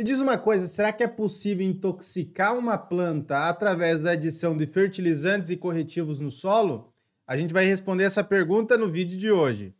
Me diz uma coisa, será que é possível intoxicar uma planta através da adição de fertilizantes e corretivos no solo? A gente vai responder essa pergunta no vídeo de hoje.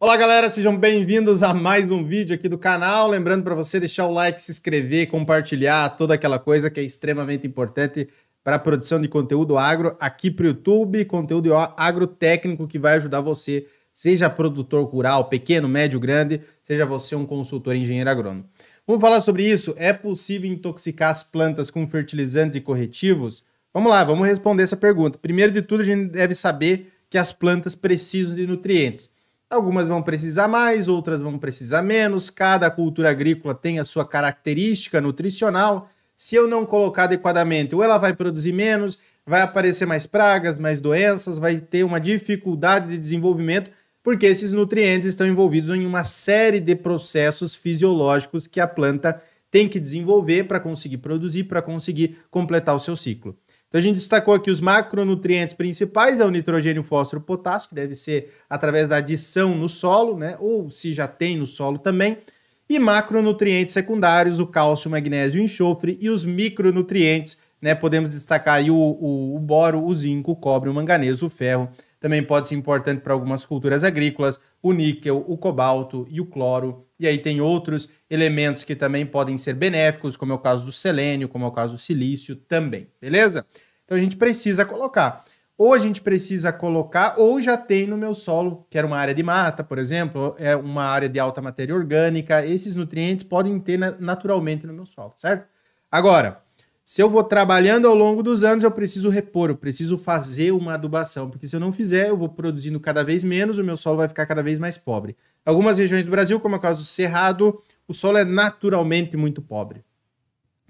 Olá, galera, sejam bem-vindos a mais um vídeo aqui do canal. Lembrando para você deixar o like, se inscrever, compartilhar, toda aquela coisa que é extremamente importante para produção de conteúdo agro aqui para o YouTube, conteúdo agrotécnico que vai ajudar você, seja produtor rural, pequeno, médio, grande, seja você um consultor engenheiro agrônomo. Vamos falar sobre isso? É possível intoxicar as plantas com fertilizantes e corretivos? Vamos lá, vamos responder essa pergunta. Primeiro de tudo, a gente deve saber que as plantas precisam de nutrientes. Algumas vão precisar mais, outras vão precisar menos. Cada cultura agrícola tem a sua característica nutricional se eu não colocar adequadamente, ou ela vai produzir menos, vai aparecer mais pragas, mais doenças, vai ter uma dificuldade de desenvolvimento, porque esses nutrientes estão envolvidos em uma série de processos fisiológicos que a planta tem que desenvolver para conseguir produzir, para conseguir completar o seu ciclo. Então a gente destacou aqui os macronutrientes principais, é o nitrogênio, fósforo, potássio, que deve ser através da adição no solo, né? Ou se já tem no solo também e macronutrientes secundários, o cálcio, o magnésio e o enxofre, e os micronutrientes, né? Podemos destacar aí o, o, o boro, o zinco, o cobre, o manganês, o ferro. Também pode ser importante para algumas culturas agrícolas, o níquel, o cobalto e o cloro. E aí tem outros elementos que também podem ser benéficos, como é o caso do selênio, como é o caso do silício também, beleza? Então a gente precisa colocar ou a gente precisa colocar, ou já tem no meu solo, que era uma área de mata, por exemplo, é uma área de alta matéria orgânica, esses nutrientes podem ter naturalmente no meu solo, certo? Agora, se eu vou trabalhando ao longo dos anos, eu preciso repor, eu preciso fazer uma adubação, porque se eu não fizer, eu vou produzindo cada vez menos, o meu solo vai ficar cada vez mais pobre. Algumas regiões do Brasil, como é o caso do Cerrado, o solo é naturalmente muito pobre.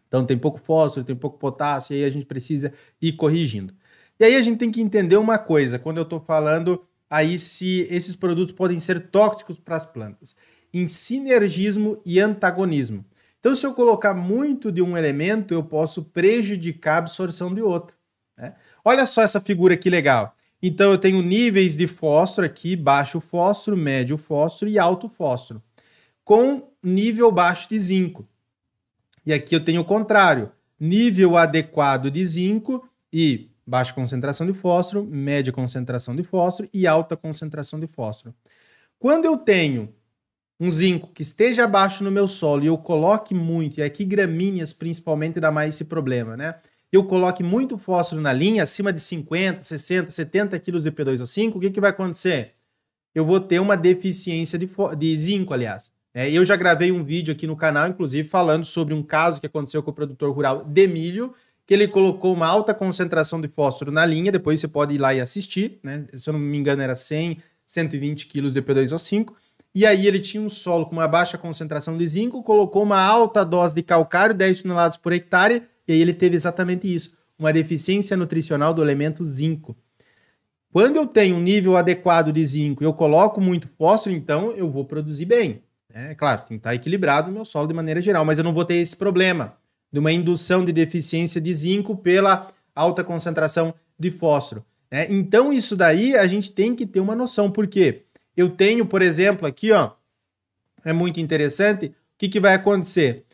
Então tem pouco fósforo, tem pouco potássio, e aí a gente precisa ir corrigindo. E aí a gente tem que entender uma coisa, quando eu estou falando aí se esses produtos podem ser tóxicos para as plantas, em sinergismo e antagonismo. Então, se eu colocar muito de um elemento, eu posso prejudicar a absorção de outro. Né? Olha só essa figura que legal. Então, eu tenho níveis de fósforo aqui, baixo fósforo, médio fósforo e alto fósforo, com nível baixo de zinco. E aqui eu tenho o contrário, nível adequado de zinco e Baixa concentração de fósforo, média concentração de fósforo e alta concentração de fósforo. Quando eu tenho um zinco que esteja abaixo no meu solo e eu coloque muito, e aqui gramíneas principalmente dá mais esse problema, né? Eu coloque muito fósforo na linha, acima de 50, 60, 70 quilos de P2O5, o que, que vai acontecer? Eu vou ter uma deficiência de, de zinco, aliás. É, eu já gravei um vídeo aqui no canal, inclusive, falando sobre um caso que aconteceu com o produtor rural de milho, que ele colocou uma alta concentração de fósforo na linha, depois você pode ir lá e assistir, né? Se eu não me engano, era 100, 120 quilos de P2O5. E aí ele tinha um solo com uma baixa concentração de zinco, colocou uma alta dose de calcário, 10 toneladas por hectare, e aí ele teve exatamente isso, uma deficiência nutricional do elemento zinco. Quando eu tenho um nível adequado de zinco e eu coloco muito fósforo, então eu vou produzir bem. É claro, tem que estar equilibrado o meu solo de maneira geral, mas eu não vou ter esse problema de uma indução de deficiência de zinco pela alta concentração de fósforo. Né? Então, isso daí a gente tem que ter uma noção, porque eu tenho, por exemplo, aqui, ó, é muito interessante, o que, que vai acontecer?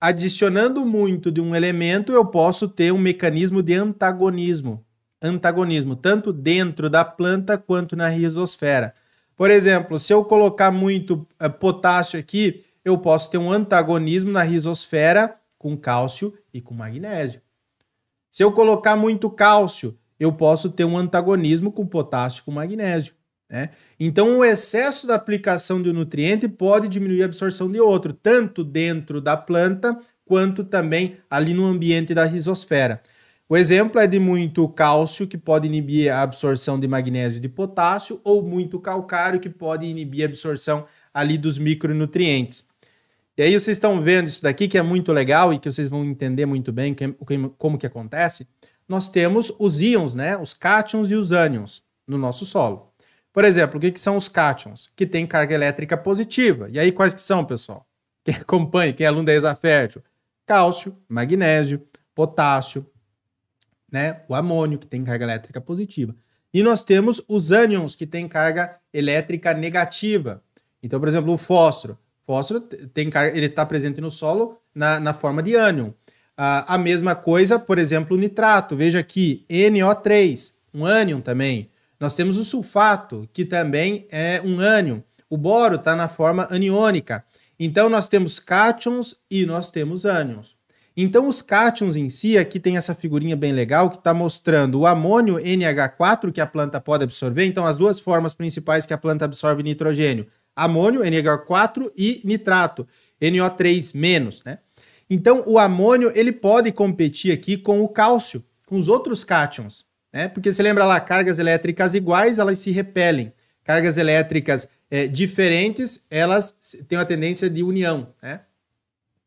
Adicionando muito de um elemento, eu posso ter um mecanismo de antagonismo, antagonismo, tanto dentro da planta quanto na rizosfera. Por exemplo, se eu colocar muito é, potássio aqui, eu posso ter um antagonismo na rizosfera com cálcio e com magnésio. Se eu colocar muito cálcio, eu posso ter um antagonismo com potássio e com magnésio. Né? Então, o excesso da aplicação de um nutriente pode diminuir a absorção de outro, tanto dentro da planta quanto também ali no ambiente da risosfera. O exemplo é de muito cálcio, que pode inibir a absorção de magnésio e de potássio, ou muito calcário, que pode inibir a absorção ali dos micronutrientes. E aí vocês estão vendo isso daqui, que é muito legal e que vocês vão entender muito bem que, como que acontece. Nós temos os íons, né? Os cátions e os ânions no nosso solo. Por exemplo, o que, que são os cátions? Que tem carga elétrica positiva. E aí quais que são, pessoal? Quem acompanha, quem é aluno da Exafértil? Cálcio, magnésio, potássio, né? O amônio, que tem carga elétrica positiva. E nós temos os ânions, que tem carga elétrica negativa. Então, por exemplo, o fósforo Fósforo tem, ele está presente no solo na, na forma de ânion. Ah, a mesma coisa, por exemplo, o nitrato. Veja aqui, NO3, um ânion também. Nós temos o sulfato, que também é um ânion. O boro está na forma aniônica. Então, nós temos cátions e nós temos ânions. Então, os cátions em si, aqui tem essa figurinha bem legal que está mostrando o amônio NH4 que a planta pode absorver. Então, as duas formas principais que a planta absorve nitrogênio amônio, NH4, e nitrato, NO3-, né? Então, o amônio, ele pode competir aqui com o cálcio, com os outros cátions, né? Porque você lembra lá, cargas elétricas iguais, elas se repelem. Cargas elétricas é, diferentes, elas têm uma tendência de união, né?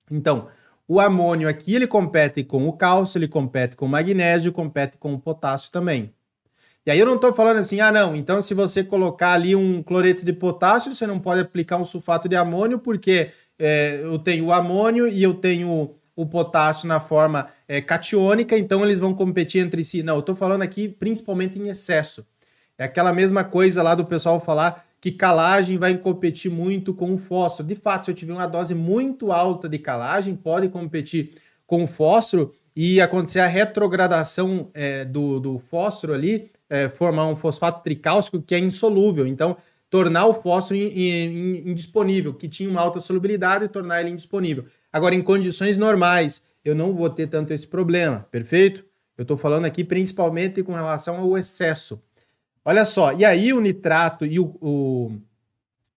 Então, o amônio aqui, ele compete com o cálcio, ele compete com o magnésio, compete com o potássio também. E aí eu não estou falando assim, ah, não, então se você colocar ali um cloreto de potássio, você não pode aplicar um sulfato de amônio, porque é, eu tenho o amônio e eu tenho o potássio na forma é, catiônica, então eles vão competir entre si. Não, eu estou falando aqui principalmente em excesso. É aquela mesma coisa lá do pessoal falar que calagem vai competir muito com o fósforo. De fato, se eu tiver uma dose muito alta de calagem, pode competir com o fósforo e acontecer a retrogradação é, do, do fósforo ali é, formar um fosfato tricálcico que é insolúvel. Então, tornar o fósforo in, in, indisponível, que tinha uma alta solubilidade, e tornar ele indisponível. Agora, em condições normais, eu não vou ter tanto esse problema, perfeito? Eu estou falando aqui principalmente com relação ao excesso. Olha só, e aí o nitrato e o, o,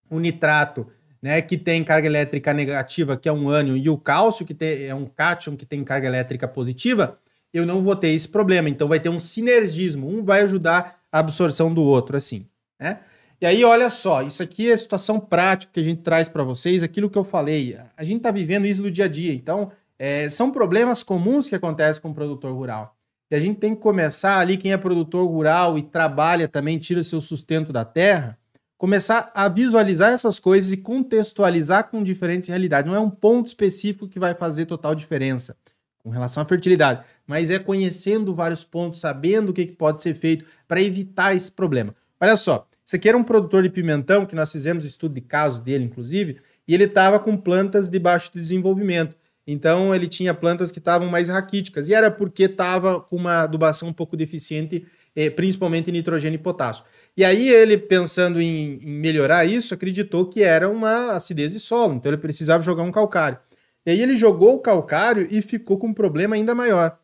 o nitrato, né, que tem carga elétrica negativa, que é um ânion, e o cálcio, que tem, é um cátion, que tem carga elétrica positiva, eu não vou ter esse problema. Então vai ter um sinergismo, um vai ajudar a absorção do outro, assim, né? E aí, olha só, isso aqui é a situação prática que a gente traz para vocês, aquilo que eu falei. A gente está vivendo isso no dia a dia, então é, são problemas comuns que acontecem com o produtor rural. E a gente tem que começar ali, quem é produtor rural e trabalha também, tira seu sustento da terra, começar a visualizar essas coisas e contextualizar com diferentes realidades. Não é um ponto específico que vai fazer total diferença com relação à fertilidade mas é conhecendo vários pontos, sabendo o que, que pode ser feito para evitar esse problema. Olha só, isso aqui era um produtor de pimentão, que nós fizemos estudo de caso dele, inclusive, e ele estava com plantas de baixo desenvolvimento. Então ele tinha plantas que estavam mais raquíticas, e era porque estava com uma adubação um pouco deficiente, eh, principalmente em nitrogênio e potássio. E aí ele, pensando em, em, melhorar isso, acreditou que era uma acidez de solo, então ele precisava jogar um calcário. E aí ele jogou o calcário e ficou com um problema ainda maior.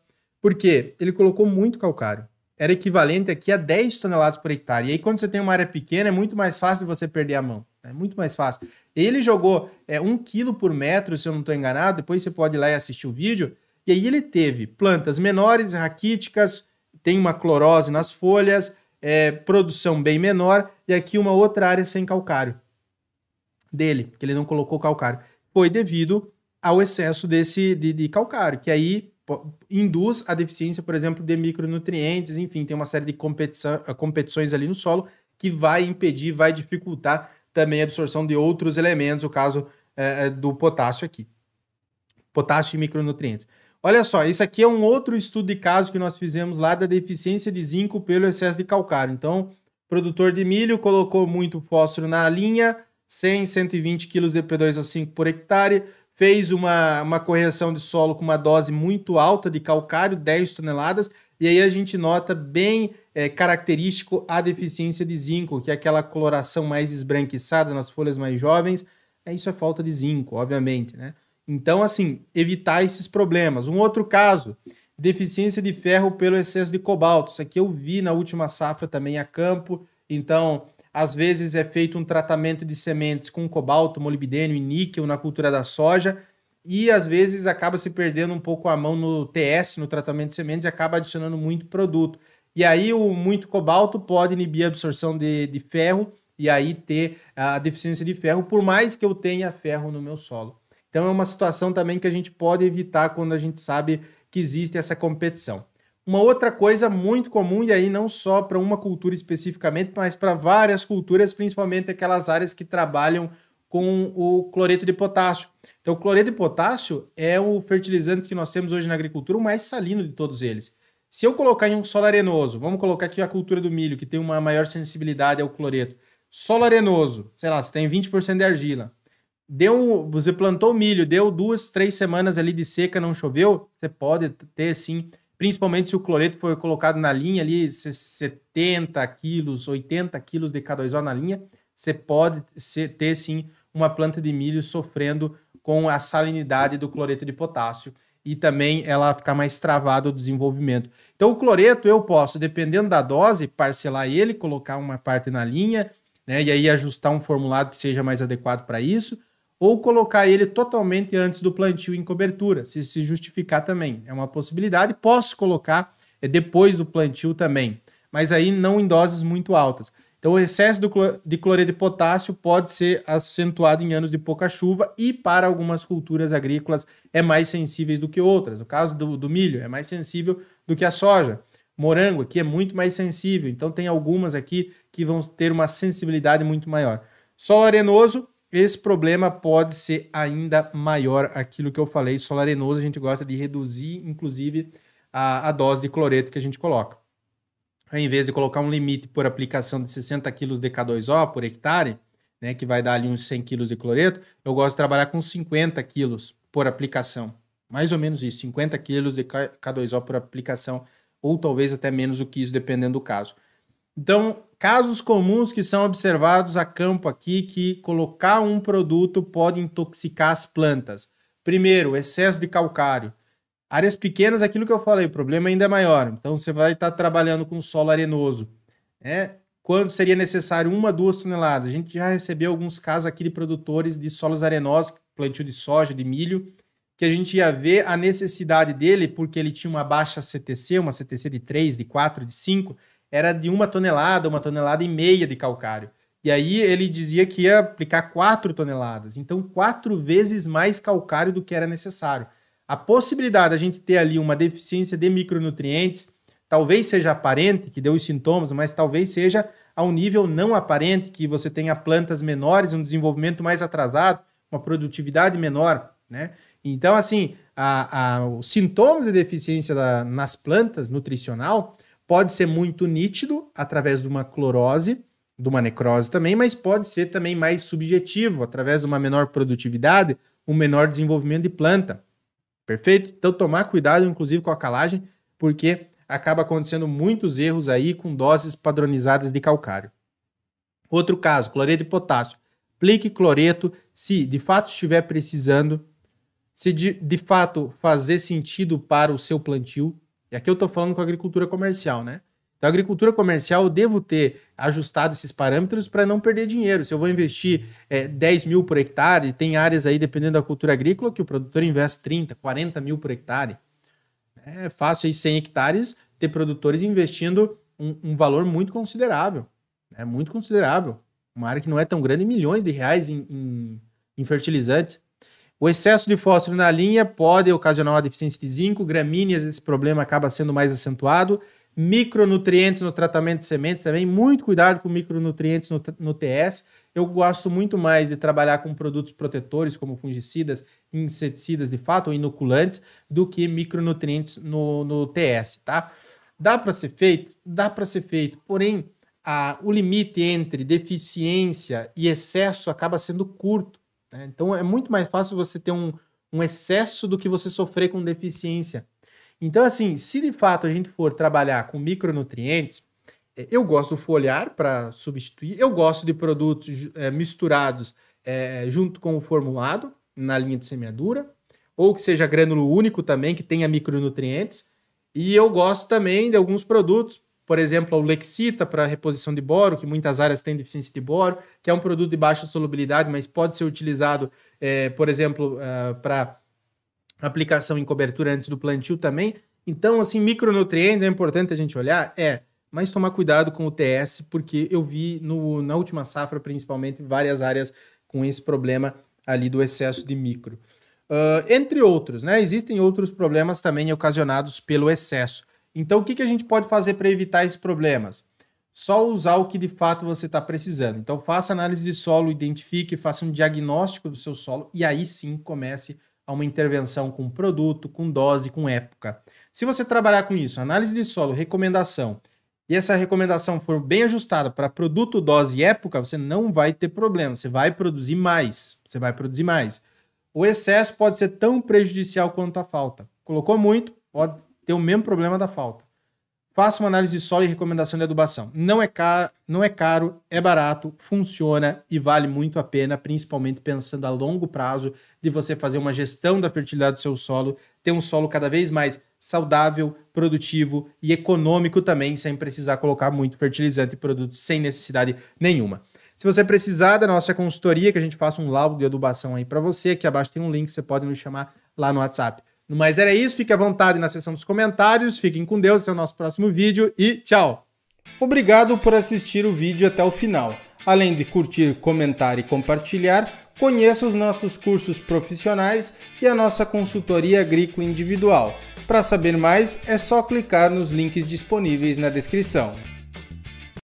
Porque ele colocou muito calcário. Era equivalente aqui a 10 toneladas por hectare. E aí, quando você tem uma área pequena, é muito mais fácil você perder a mão. É muito mais fácil. Ele jogou é, um quilo por metro, se eu não estou enganado. Depois você pode ir lá e assistir o vídeo. E aí ele teve plantas menores, raquíticas, tem uma clorose nas folhas, é, produção bem menor. E aqui uma outra área sem calcário dele, que ele não colocou calcário. Foi devido ao excesso desse de, de calcário, que aí induz a deficiência, por exemplo, de micronutrientes, enfim, tem uma série de competição, eh, competições ali no solo que vai impedir, vai dificultar também a absorção de outros elementos, o caso é, do potássio aqui. Potássio e micronutrientes. Olha só, isso aqui é um outro estudo de caso que nós fizemos lá da deficiência de zinco pelo excesso de calcário. Então, produtor de milho colocou muito fósforo na linha, 100, 120 quilos de P2O5 por hectare, fez uma, uma correção de solo com uma dose muito alta de calcário, 10 toneladas, e aí a gente nota bem é, característico a deficiência de zinco, que é aquela coloração mais esbranquiçada nas folhas mais jovens. É, isso é falta de zinco, obviamente, né? Então, assim, evitar esses problemas. Um outro caso, deficiência de ferro pelo excesso de cobalto. Isso aqui eu vi na última safra também a campo. Então, às vezes é feito um tratamento de sementes com cobalto, molibdênio e níquel na cultura da soja e às vezes acaba se perdendo um pouco a mão no TS, no tratamento de sementes, e acaba adicionando muito produto. E aí o muito cobalto pode inibir a absorção de, de ferro e aí ter a deficiência de ferro, por mais que eu tenha ferro no meu solo. Então é uma situação também que a gente pode evitar quando a gente sabe que existe essa competição. Uma outra coisa muito comum, e aí não só para uma cultura especificamente, mas para várias culturas, principalmente aquelas áreas que trabalham com o cloreto de potássio. Então, o cloreto de potássio é o fertilizante que nós temos hoje na agricultura, o mais salino de todos eles. Se eu colocar em um solo arenoso, vamos colocar aqui a cultura do milho, que tem uma maior sensibilidade ao cloreto. Solo arenoso, sei lá, você tem 20% de argila. Deu, você plantou milho, deu duas, três semanas ali de seca, não choveu, você pode ter sim principalmente se o cloreto for colocado na linha ali, 70 quilos, 80 quilos de K2O na linha, você pode ter sim uma planta de milho sofrendo com a salinidade do cloreto de potássio e também ela ficar mais travada o desenvolvimento. Então o cloreto eu posso, dependendo da dose, parcelar ele, colocar uma parte na linha, né, e aí ajustar um formulado que seja mais adequado para isso ou colocar ele totalmente antes do plantio em cobertura, se se justificar também. É uma possibilidade. Posso colocar é, depois do plantio também, mas aí não em doses muito altas. Então, o excesso de cloreto de potássio pode ser acentuado em anos de pouca chuva e para algumas culturas agrícolas é mais sensíveis do que outras. No caso do, do milho, é mais sensível do que a soja. Morango aqui é muito mais sensível, então tem algumas aqui que vão ter uma sensibilidade muito maior. Solo arenoso, esse problema pode ser ainda maior. Aquilo que eu falei, solo arenoso, a gente gosta de reduzir, inclusive, a, a dose de cloreto que a gente coloca. Ao invés de colocar um limite por aplicação de 60 kg de K2O por hectare, né, que vai dar ali uns 100 kg de cloreto, eu gosto de trabalhar com 50 kg por aplicação. Mais ou menos isso, 50 kg de K2O por aplicação, ou talvez até menos do que isso, dependendo do caso. Então, casos comuns que são observados a campo aqui que colocar um produto pode intoxicar as plantas. Primeiro, excesso de calcário. Áreas pequenas, aquilo que eu falei, o problema ainda é maior. Então você vai estar trabalhando com solo arenoso. Né? Quando seria necessário uma, duas toneladas? A gente já recebeu alguns casos aqui de produtores de solos arenosos, plantio de soja, de milho, que a gente ia ver a necessidade dele, porque ele tinha uma baixa CTC, uma CTC de 3, de 4, de 5, era de uma tonelada, uma tonelada e meia de calcário. E aí ele dizia que ia aplicar quatro toneladas, então quatro vezes mais calcário do que era necessário. A possibilidade da gente ter ali uma deficiência de micronutrientes, talvez seja aparente, que deu os sintomas, mas talvez seja a um nível não aparente, que você tenha plantas menores, um desenvolvimento mais atrasado, uma produtividade menor, né? Então, assim, a, a, os sintomas de deficiência da, nas plantas nutricional, Pode ser muito nítido através de uma clorose, de uma necrose também, mas pode ser também mais subjetivo, através de uma menor produtividade, um menor desenvolvimento de planta. Perfeito? Então, tomar cuidado, inclusive, com a calagem, porque acaba acontecendo muitos erros aí com doses padronizadas de calcário. Outro caso, cloreto de potássio. Aplique cloreto se de fato estiver precisando, se de, de fato fazer sentido para o seu plantio, e aqui eu estou falando com a agricultura comercial, né? Então, a agricultura comercial, eu devo ter ajustado esses parâmetros para não perder dinheiro. Se eu vou investir é, 10 mil por hectare, tem áreas aí, dependendo da cultura agrícola, que o produtor investe 30, 40 mil por hectare. É fácil aí 100 hectares ter produtores investindo um, um valor muito considerável. É né? muito considerável. Uma área que não é tão grande, milhões de reais em, em, em fertilizantes. O excesso de fósforo na linha pode ocasionar uma deficiência de zinco, gramíneas, esse problema acaba sendo mais acentuado. Micronutrientes no tratamento de sementes também, muito cuidado com micronutrientes no, no TS. Eu gosto muito mais de trabalhar com produtos protetores, como fungicidas, inseticidas de fato, ou inoculantes, do que micronutrientes no, no TS, tá? Dá para ser feito? Dá para ser feito, porém, a, o limite entre deficiência e excesso acaba sendo curto. Né? Então é muito mais fácil você ter um, um excesso do que você sofrer com deficiência. Então, assim, se de fato a gente for trabalhar com micronutrientes, é, eu gosto do foliar para substituir, eu gosto de produtos é, misturados é, junto com o formulado na linha de semeadura, ou que seja grânulo único também, que tenha micronutrientes. E eu gosto também de alguns produtos, por exemplo, o Lexita para reposição de boro, que muitas áreas têm deficiência de boro, que é um produto de baixa solubilidade, mas pode ser utilizado, é, por exemplo, uh, é, para aplicação em cobertura antes do plantio também. Então, assim, micronutrientes é importante a gente olhar, é, mas tomar cuidado com o TS, porque eu vi no, na última safra, principalmente, várias áreas com esse problema ali do excesso de micro. Uh, entre outros, né? Existem outros problemas também ocasionados pelo excesso. Então, o que, que a gente pode fazer para evitar esses problemas? Só usar o que de fato você está precisando. Então, faça análise de solo, identifique, faça um diagnóstico do seu solo e aí sim comece a uma intervenção com produto, com dose, com época. Se você trabalhar com isso, análise de solo, recomendação, e essa recomendação for bem ajustada para produto, dose e época, você não vai ter problema, você vai produzir mais, você vai produzir mais. O excesso pode ser tão prejudicial quanto a falta. Colocou muito, pode ter o mesmo problema da falta. Faça uma análise de solo e recomendação de adubação. Não é, caro, não é caro, é barato, funciona e vale muito a pena, principalmente pensando a longo prazo de você fazer uma gestão da fertilidade do seu solo, ter um solo cada vez mais saudável, produtivo e econômico também, sem precisar colocar muito fertilizante e produto sem necessidade nenhuma. Se você precisar da nossa consultoria, que a gente faça um laudo de adubação aí para você, aqui abaixo tem um link, você pode nos chamar lá no WhatsApp. Mas era isso, fique à vontade na seção dos comentários, fiquem com Deus, é o nosso próximo vídeo e tchau! Obrigado por assistir o vídeo até o final. Além de curtir, comentar e compartilhar, conheça os nossos cursos profissionais e a nossa consultoria agrícola individual. Para saber mais, é só clicar nos links disponíveis na descrição.